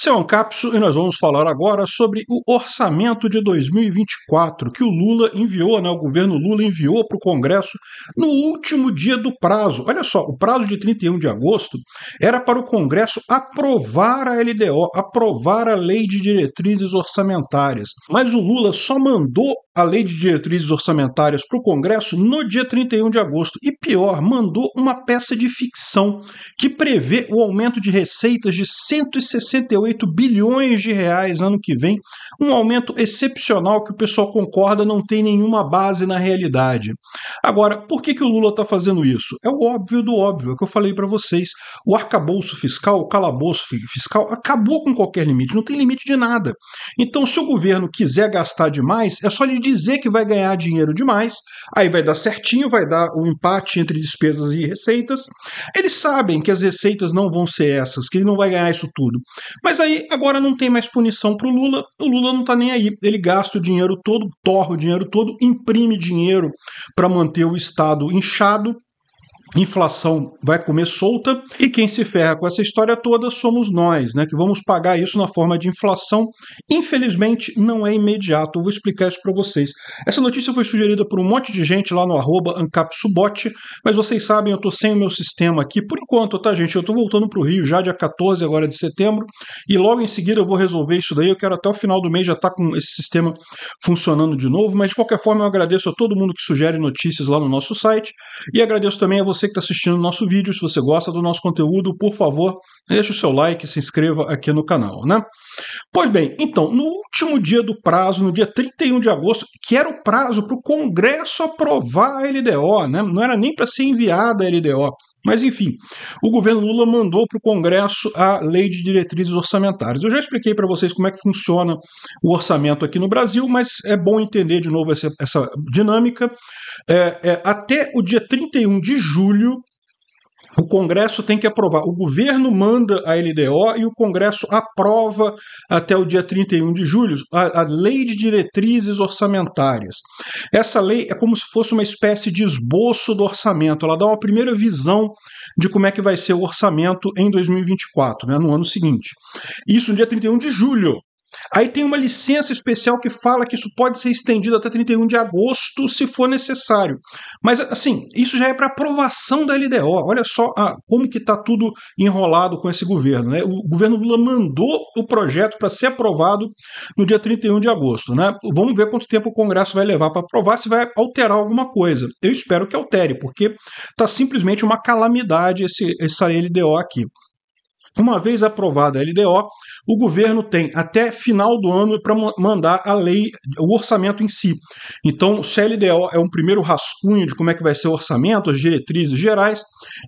Seu é Ancapso, e nós vamos falar agora sobre o orçamento de 2024 que o Lula enviou, né, o governo Lula enviou para o Congresso no último dia do prazo. Olha só, o prazo de 31 de agosto era para o Congresso aprovar a LDO, aprovar a Lei de Diretrizes Orçamentárias. Mas o Lula só mandou a lei de diretrizes orçamentárias para o Congresso no dia 31 de agosto. E pior, mandou uma peça de ficção que prevê o aumento de receitas de 168 bilhões de reais ano que vem, um aumento excepcional que o pessoal concorda não tem nenhuma base na realidade. Agora, por que, que o Lula está fazendo isso? É o óbvio do óbvio, é o que eu falei para vocês. O arcabouço fiscal, o calabouço fiscal, acabou com qualquer limite, não tem limite de nada. Então, se o governo quiser gastar demais, é só lhe dizer que vai ganhar dinheiro demais, aí vai dar certinho, vai dar o um empate entre despesas e receitas. Eles sabem que as receitas não vão ser essas, que ele não vai ganhar isso tudo. Mas aí agora não tem mais punição para o Lula, o Lula não está nem aí. Ele gasta o dinheiro todo, torra o dinheiro todo, imprime dinheiro para manter o Estado inchado inflação vai comer solta e quem se ferra com essa história toda somos nós, né, que vamos pagar isso na forma de inflação. Infelizmente, não é imediato. Eu vou explicar isso para vocês. Essa notícia foi sugerida por um monte de gente lá no arroba ancapsubot, mas vocês sabem, eu estou sem o meu sistema aqui por enquanto, tá, gente? Eu estou voltando para o Rio já dia 14 agora de setembro e logo em seguida eu vou resolver isso daí. Eu quero até o final do mês já estar tá com esse sistema funcionando de novo, mas de qualquer forma eu agradeço a todo mundo que sugere notícias lá no nosso site e agradeço também a você você que está assistindo o nosso vídeo. Se você gosta do nosso conteúdo, por favor, deixe o seu like e se inscreva aqui no canal, né? Pois bem, então, no último dia do prazo, no dia 31 de agosto, que era o prazo para o Congresso aprovar a LDO, né? Não era nem para ser enviada a LDO. Mas, enfim, o governo Lula mandou para o Congresso a Lei de Diretrizes Orçamentárias. Eu já expliquei para vocês como é que funciona o orçamento aqui no Brasil, mas é bom entender de novo essa, essa dinâmica. É, é, até o dia 31 de julho, o Congresso tem que aprovar. O governo manda a LDO e o Congresso aprova até o dia 31 de julho a, a, Lei de Diretrizes Orçamentárias. Essa lei é como se fosse uma espécie de esboço do orçamento. Ela dá uma primeira visão de como é que vai ser o orçamento em 2024, né, no ano seguinte. Isso no dia 31 de julho. Aí tem uma licença especial que fala que isso pode ser estendido até 31 de agosto, se for necessário. Mas, assim, isso já é para aprovação da LDO. Olha só ah, como que está tudo enrolado com esse governo. Né? O governo Lula mandou o projeto para ser aprovado no dia 31 de agosto. Né? Vamos ver quanto tempo o Congresso vai levar para aprovar, se vai alterar alguma coisa. Eu espero que altere, porque está simplesmente uma calamidade esse, essa LDO aqui. Uma vez aprovada a LDO, o governo tem até final do ano para mandar a lei, o orçamento em si. Então, o CLDO é um primeiro rascunho de como é que vai ser o orçamento, as diretrizes gerais.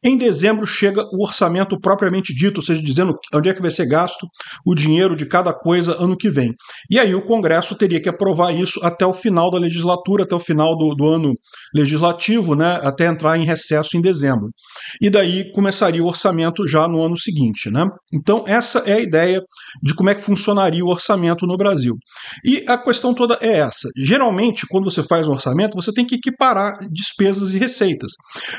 Em dezembro chega o orçamento propriamente dito, ou seja, dizendo onde é que vai ser gasto o dinheiro de cada coisa ano que vem. E aí o Congresso teria que aprovar isso até o final da legislatura, até o final do, do ano legislativo, né, até entrar em recesso em dezembro. E daí começaria o orçamento já no ano seguinte. Né? Então, essa é a ideia de como é que funcionaria o orçamento no Brasil. E a questão toda é essa. Geralmente, quando você faz um orçamento, você tem que equiparar despesas e receitas.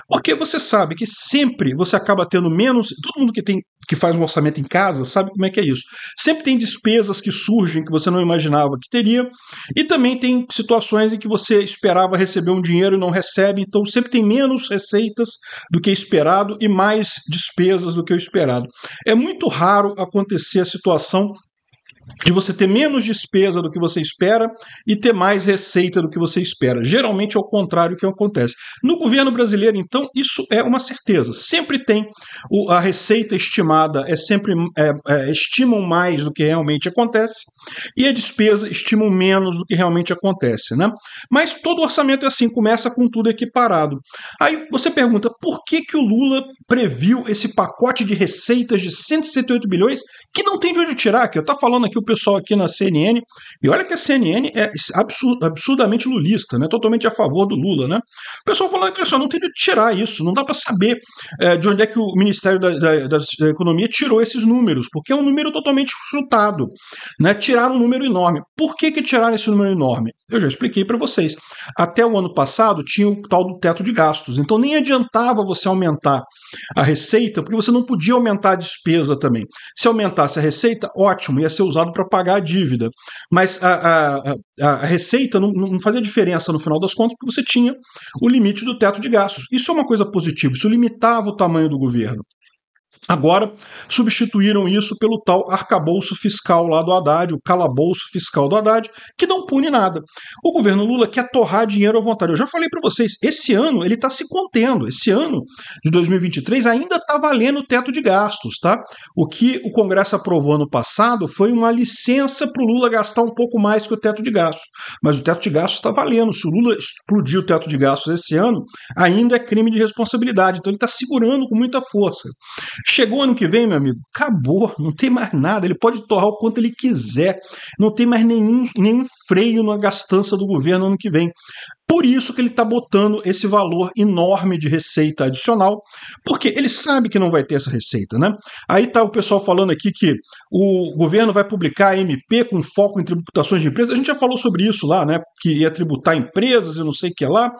Porque você sabe que sempre você acaba tendo menos. Todo mundo que tem que faz um orçamento em casa sabe como é que é isso. Sempre tem despesas que surgem que você não imaginava que teria, e também tem situações em que você esperava receber um dinheiro e não recebe, então sempre tem menos receitas do que esperado e mais despesas do que o esperado. É muito raro acontecer a situação de você ter menos despesa do que você espera e ter mais receita do que você espera. Geralmente é o contrário que acontece. No governo brasileiro, então, isso é uma certeza. Sempre tem o, a receita estimada, é sempre é, é, estimam mais do que realmente acontece e a despesa estimam menos do que realmente acontece, né? Mas todo orçamento é assim, começa com tudo equiparado. Aí você pergunta, por que que o Lula previu esse pacote de receitas de 168 bilhões que não tem de onde tirar? Que eu estou falando aqui que o pessoal aqui na CNN, e olha que a CNN é absur absurdamente lulista, né? Totalmente a favor do Lula, né? O pessoal falando que assim, não tem de tirar isso, não dá para saber é, de onde é que o Ministério da, da, da, Economia tirou esses números, porque é um número totalmente chutado, né? Tiraram um número enorme. Por que que tiraram esse número enorme? Eu já expliquei para vocês. Até o ano passado tinha o tal do teto de gastos, então nem adiantava você aumentar a receita, porque você não podia aumentar a despesa também. Se aumentasse a receita, ótimo, ia ser usado usado para pagar a dívida. Mas a, a, a receita não, não, fazia diferença no final das contas, porque você tinha o limite do teto de gastos. Isso é uma coisa positiva, isso limitava o tamanho do governo. Agora, substituíram isso pelo tal arcabouço fiscal lá do Haddad, o calabouço fiscal do Haddad, que não pune nada. O governo Lula quer torrar dinheiro à vontade. Eu já falei para vocês, esse ano ele está se contendo. Esse ano de 2023 ainda está valendo o teto de gastos, tá? O que o Congresso aprovou ano passado foi uma licença para o Lula gastar um pouco mais que o teto de gastos. Mas o teto de gastos está valendo. Se o Lula explodir o teto de gastos esse ano, ainda é crime de responsabilidade. Então ele está segurando com muita força. Chegou ano que vem, meu amigo, acabou, não tem mais nada, ele pode torrar o quanto ele quiser, não tem mais nenhum, nenhum freio na gastança do governo ano que vem. Por isso que ele está botando esse valor enorme de receita adicional, porque ele sabe que não vai ter essa receita, né? Aí está o pessoal falando aqui que o governo vai publicar a MP com foco em tributações de empresas. A gente já falou sobre isso lá, né? Que ia tributar empresas e não sei o que lá.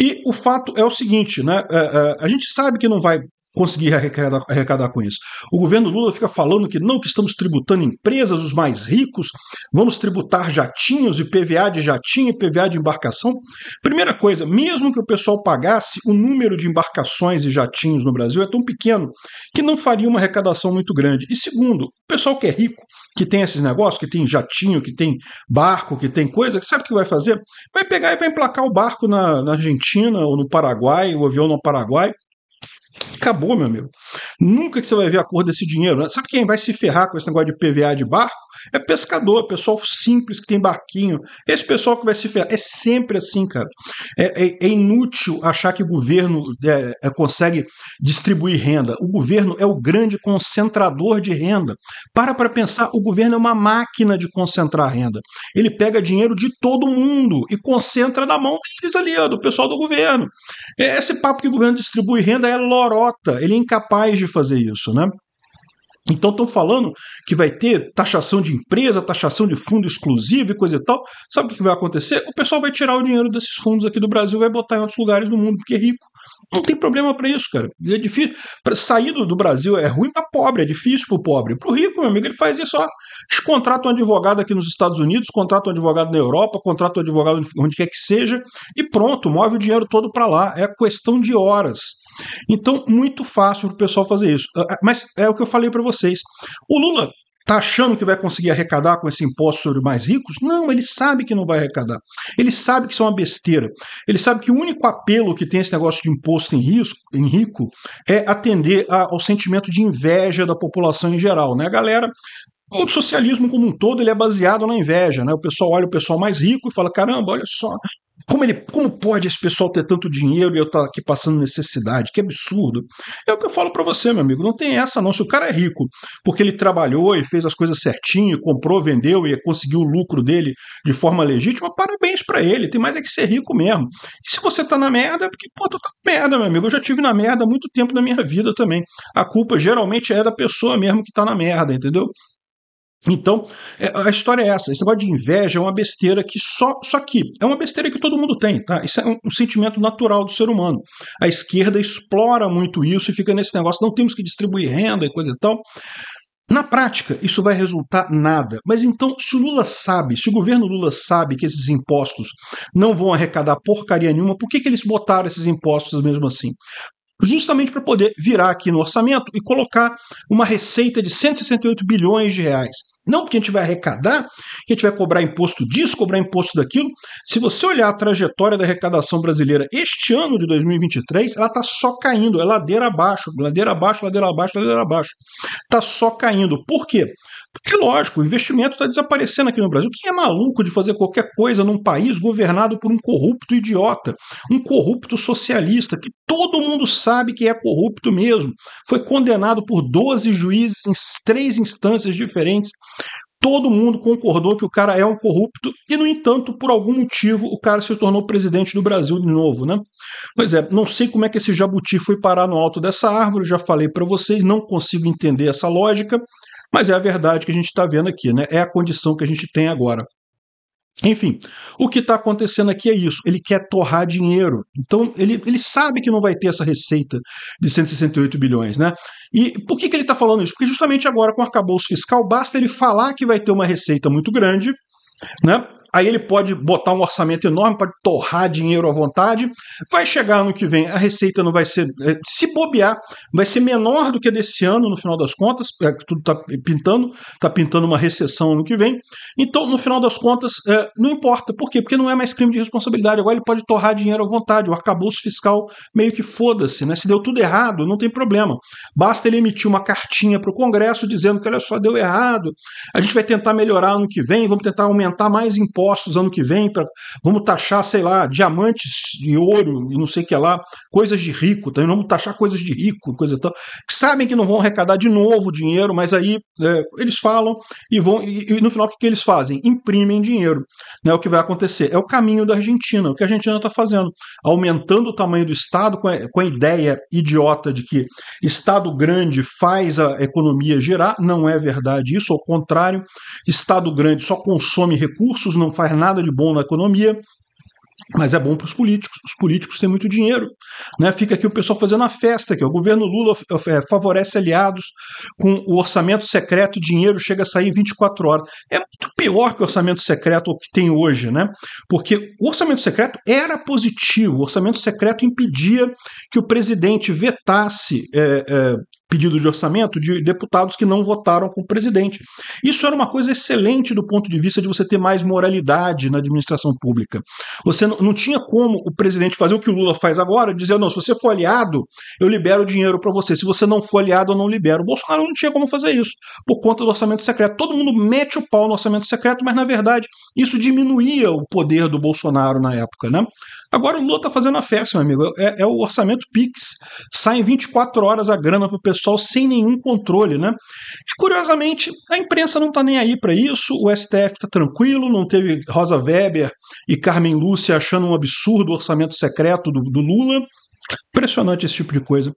E o fato é o seguinte, né? É, é, a gente sabe que não vai conseguir arrecadar, arrecadar, com isso. O governo Lula fica falando que não, que estamos tributando empresas, os mais ricos, vamos tributar jatinhos e PVA de jatinho e PVA de embarcação. Primeira coisa, mesmo que o pessoal pagasse, o número de embarcações e jatinhos no Brasil é tão pequeno que não faria uma arrecadação muito grande. E segundo, o pessoal que é rico, que tem esses negócios, que tem jatinho, que tem barco, que tem coisa, sabe o que vai fazer? Vai pegar e vai emplacar o barco na, na Argentina ou no Paraguai, o avião no Paraguai, acabou, meu amigo. Nunca que você vai ver a cor desse dinheiro. Né? Sabe quem vai se ferrar com esse negócio de PVA de barco? É pescador, pessoal simples que tem barquinho. Esse pessoal que vai se ferrar. É sempre assim, cara. É, é, é inútil achar que o governo é, é consegue distribuir renda. O governo é o grande concentrador de renda. Para para pensar, o governo é uma máquina de concentrar renda. Ele pega dinheiro de todo mundo e concentra na mão deles ali, do pessoal do governo. É, esse papo que o governo distribui renda é lorota ele é incapaz de fazer isso, né? Então estou falando que vai ter taxação de empresa, taxação de fundo exclusivo e coisa e tal. Sabe o que vai acontecer? O pessoal vai tirar o dinheiro desses fundos aqui do Brasil e vai botar em outros lugares do mundo, porque é rico. Não tem problema para isso, cara. É difícil. Pra sair do Brasil é ruim para pobre, é difícil para o pobre. Para o rico, meu amigo, ele faz isso. Ó. contrata um advogado aqui nos Estados Unidos, contrata um advogado na Europa, contrata um advogado onde quer que seja e pronto, move o dinheiro todo para lá. É questão de horas. Então, muito fácil para o pessoal fazer isso. Ah, ah, mas é o que eu falei para vocês. O Lula Está achando que vai conseguir arrecadar com esse imposto sobre mais ricos? Não, ele sabe que não vai arrecadar. Ele sabe que isso é uma besteira. Ele sabe que o único apelo que tem esse negócio de imposto em, risco, em rico é atender a, ao sentimento de inveja da população em geral. Né? galera o socialismo como um todo ele é baseado na inveja, né? O pessoal olha o pessoal mais rico e fala: caramba, olha só, como, ele, como pode esse pessoal ter tanto dinheiro e eu estar tá aqui passando necessidade? Que absurdo. É o que eu falo para você, meu amigo. Não tem essa, não. Se o cara é rico porque ele trabalhou e fez as coisas certinho, comprou, vendeu e conseguiu o lucro dele de forma legítima, parabéns para ele. Tem mais é que ser rico mesmo. E se você tá na merda, é porque, pô, tu tá na merda, meu amigo. Eu já tive na merda há muito tempo na minha vida também. A culpa geralmente é da pessoa mesmo que tá na merda, entendeu? Então, é, a história é essa. Esse negócio de inveja é uma besteira que só, só que é uma besteira que todo mundo tem, tá? Isso é um, um, sentimento natural do ser humano. A esquerda explora muito isso e fica nesse negócio, não temos que distribuir renda e coisa e tal. Na prática, isso vai resultar nada. Mas então, se o Lula sabe, se o governo Lula sabe que esses impostos não vão arrecadar porcaria nenhuma, por que, que eles botaram esses impostos mesmo assim? justamente para poder virar aqui no orçamento e colocar uma receita de 168 bilhões de reais. Não porque a gente vai arrecadar, que a gente vai cobrar imposto disso, cobrar imposto daquilo. Se você olhar a trajetória da arrecadação brasileira este ano de 2023, ela está só caindo, é ladeira abaixo, ladeira abaixo, ladeira abaixo, ladeira abaixo. Está só caindo. Por quê? Porque, lógico, o investimento está desaparecendo aqui no Brasil. Quem é maluco de fazer qualquer coisa num país governado por um corrupto idiota, um corrupto socialista, que todo mundo sabe que é corrupto mesmo? Foi condenado por 12 juízes em três instâncias diferentes. Todo mundo concordou que o cara é um corrupto e, no entanto, por algum motivo, o cara se tornou presidente do Brasil de novo, né? Pois é, não sei como é que esse jabuti foi parar no alto dessa árvore, já falei para vocês, não consigo entender essa lógica. Mas é a verdade que a gente está vendo aqui, né? É a condição que a gente tem agora. Enfim, o que está acontecendo aqui é isso. Ele quer torrar dinheiro. Então, ele, ele sabe que não vai ter essa receita de 168 bilhões, né? E por que, que ele está falando isso? Porque justamente agora, com o arcabouço fiscal, basta ele falar que vai ter uma receita muito grande, né? aí ele pode botar um orçamento enorme, pode torrar dinheiro à vontade. Vai chegar ano que vem, a receita não vai ser. Eh, se bobear, vai ser menor do que desse ano, no final das contas, é, tudo está pintando, está pintando uma recessão ano que vem. Então, no final das contas, é, não importa. Por quê? Porque não é mais crime de responsabilidade. Agora ele pode torrar dinheiro à vontade. O arcabouço fiscal meio que foda-se, né? Se deu tudo errado, não tem problema. Basta ele emitir uma cartinha para o Congresso dizendo que olha só, deu errado, a gente vai tentar melhorar ano que vem, vamos tentar aumentar mais impostos impostos ano que vem, pra, vamos taxar, sei lá, diamantes e ouro e não sei o que lá, coisas de rico, também vamos taxar coisas de rico, coisa e tal, que sabem que não vão arrecadar de novo dinheiro, mas aí é, eles falam e vão. E, e, no final o que, que eles fazem? Imprimem dinheiro. Né, o que vai acontecer? É o caminho da Argentina, o que a Argentina está fazendo, aumentando o tamanho do Estado com a, com a ideia idiota de que Estado grande faz a economia girar. Não é verdade isso, ao contrário, Estado grande só consome recursos, não não faz nada de bom na economia, mas é bom para os políticos. Os políticos têm muito dinheiro. Né? Fica aqui o pessoal fazendo a festa, que é o governo Lula é, favorece aliados com o orçamento secreto, dinheiro chega a sair 24 horas. É muito pior que o orçamento secreto que tem hoje, né? Porque o orçamento secreto era positivo, o orçamento secreto impedia que o presidente vetasse é, é, pedido de orçamento de deputados que não votaram com o presidente. Isso era uma coisa excelente do ponto de vista de você ter mais moralidade na administração pública. Você não tinha como o presidente fazer o que o Lula faz agora, dizer, não, se você for aliado, eu libero o dinheiro para você. Se você não for aliado, eu não libero. O Bolsonaro não tinha como fazer isso, por conta do orçamento secreto. Todo mundo mete o pau no orçamento secreto, mas na verdade isso diminuía o poder do Bolsonaro na época, né? Agora o Lula tá fazendo a festa, meu amigo. É, é o orçamento Pix. Sai em 24 horas a grana pro pessoal sem nenhum controle, né? E curiosamente, a imprensa não tá nem aí para isso, o STF tá tranquilo, não teve Rosa Weber e Carmen Lúcia achando um absurdo o orçamento secreto do, do Lula. Impressionante esse tipo de coisa.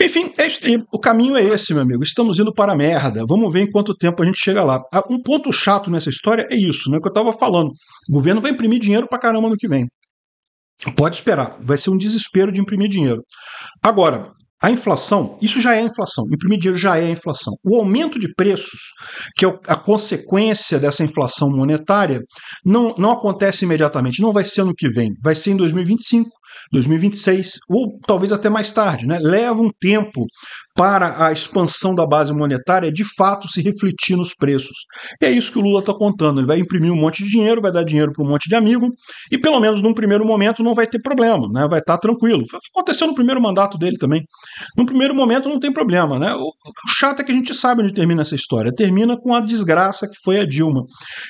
Enfim, este, o caminho é esse, meu amigo. Estamos indo para a merda. Vamos ver em quanto tempo a gente chega lá. Ah, um ponto chato nessa história é isso, né? Que eu estava falando. O governo vai imprimir dinheiro para caramba no que vem. Pode esperar, vai ser um desespero de imprimir dinheiro. Agora, a inflação, isso já é inflação, imprimir dinheiro já é inflação. O aumento de preços, que é a consequência dessa inflação monetária, não, não acontece imediatamente, não vai ser ano que vem, vai ser em 2025, 2026, ou talvez até mais tarde. Né? Leva um tempo para a expansão da base monetária de fato se refletir nos preços. E é isso que o Lula está contando. Ele vai imprimir um monte de dinheiro, vai dar dinheiro para um monte de amigo, e pelo menos num primeiro momento não vai ter problema, né? vai estar tá tranquilo. o que aconteceu no primeiro mandato dele também. No primeiro momento não tem problema. Né? O chato é que a gente sabe onde termina essa história. Termina com a desgraça que foi a Dilma.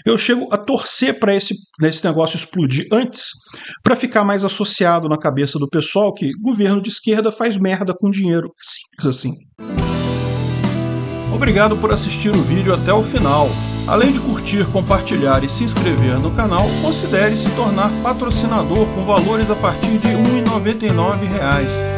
Eu chego a torcer para esse nesse negócio explodir antes, para ficar mais associado na cabeça do pessoal que governo de esquerda faz merda com dinheiro. Simples assim. Obrigado por assistir o vídeo até o final. Além de curtir, compartilhar e se inscrever no canal, considere se tornar patrocinador com valores a partir de R$ 1,99